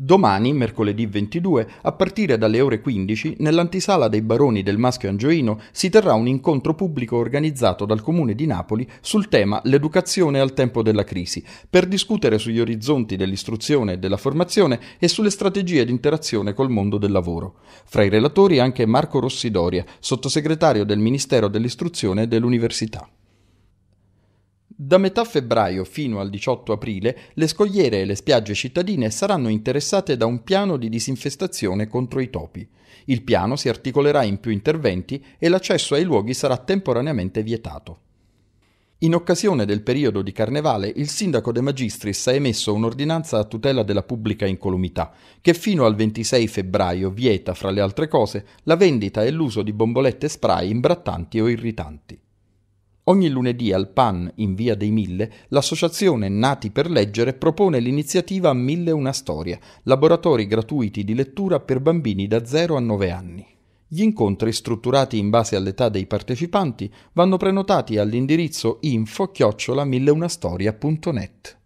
Domani, mercoledì 22, a partire dalle ore 15, nell'antisala dei Baroni del Maschio Angioino si terrà un incontro pubblico organizzato dal Comune di Napoli sul tema L'educazione al tempo della crisi, per discutere sugli orizzonti dell'istruzione e della formazione e sulle strategie di interazione col mondo del lavoro. Fra i relatori anche Marco Rossidoria, sottosegretario del Ministero dell'Istruzione e dell'Università. Da metà febbraio fino al 18 aprile le scogliere e le spiagge cittadine saranno interessate da un piano di disinfestazione contro i topi. Il piano si articolerà in più interventi e l'accesso ai luoghi sarà temporaneamente vietato. In occasione del periodo di carnevale, il sindaco De Magistris ha emesso un'ordinanza a tutela della pubblica incolumità, che fino al 26 febbraio vieta, fra le altre cose, la vendita e l'uso di bombolette spray imbrattanti o irritanti. Ogni lunedì al PAN in Via dei Mille, l'associazione Nati per Leggere propone l'iniziativa Mille una storia, laboratori gratuiti di lettura per bambini da 0 a 9 anni. Gli incontri, strutturati in base all'età dei partecipanti, vanno prenotati all'indirizzo info-mileunastoria.net.